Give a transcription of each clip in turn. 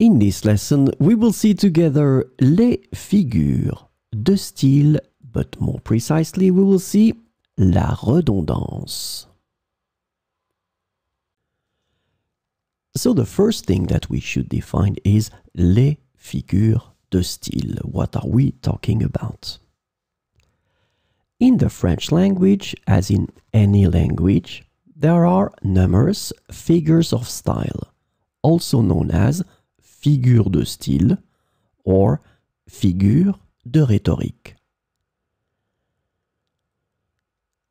In this lesson, we will see together les figures, de style, but more precisely, we will see la redondance. So the first thing that we should define is les figures de style. What are we talking about? In the French language, as in any language, there are numerous figures of style, also known as figure de style or figure de rhétorique.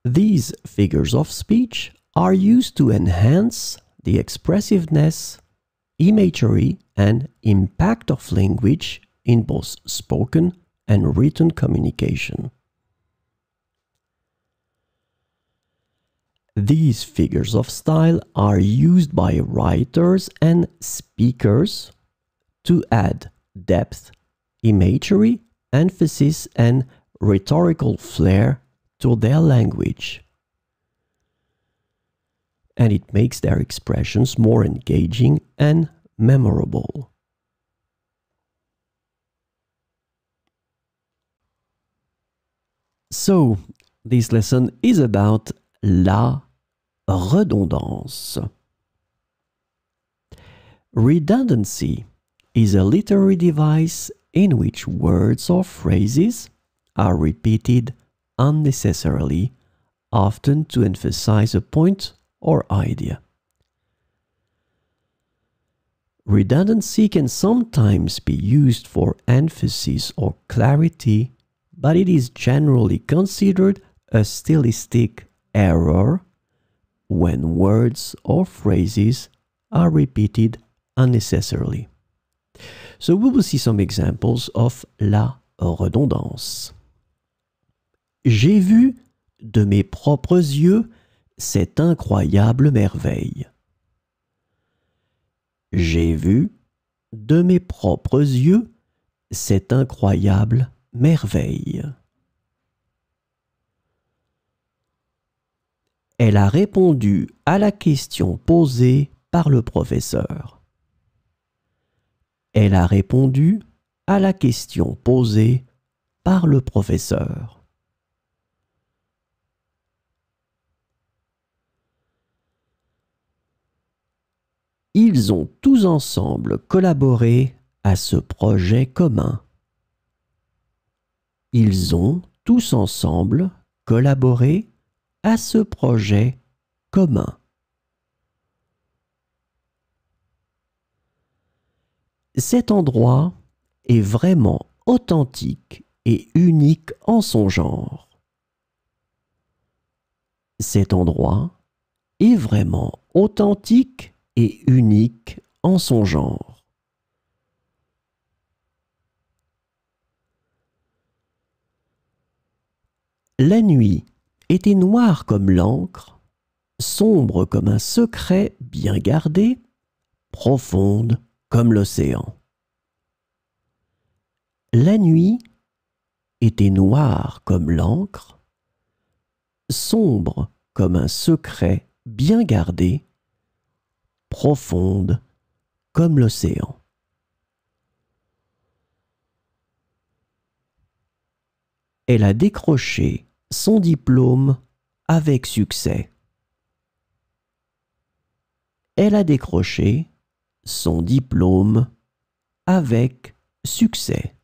These figures of speech are used to enhance the expressiveness, imagery, and impact of language in both spoken and written communication. These figures of style are used by writers and speakers to add depth, imagery, emphasis and rhetorical flair to their language. And it makes their expressions more engaging and memorable. So, this lesson is about la redondance. Redundancy is a literary device in which words or phrases are repeated unnecessarily, often to emphasize a point or idea. Redundancy can sometimes be used for emphasis or clarity, but it is generally considered a stylistic error when words or phrases are repeated unnecessarily. So we will see some examples of la redondance. J'ai vu de mes propres yeux cette incroyable merveille. J'ai vu de mes propres yeux cette incroyable merveille. Elle a répondu à la question posée par le professeur. Elle a répondu à la question posée par le professeur. Ils ont tous ensemble collaboré à ce projet commun. Ils ont tous ensemble collaboré à ce projet commun. Cet endroit est vraiment authentique et unique en son genre. Cet endroit est vraiment authentique et unique en son genre. La nuit était noire comme l'encre, sombre comme un secret bien gardé, profonde comme l'océan. La nuit était noire comme l'encre, sombre comme un secret bien gardé, profonde comme l'océan. Elle a décroché son diplôme avec succès. Elle a décroché son diplôme avec succès.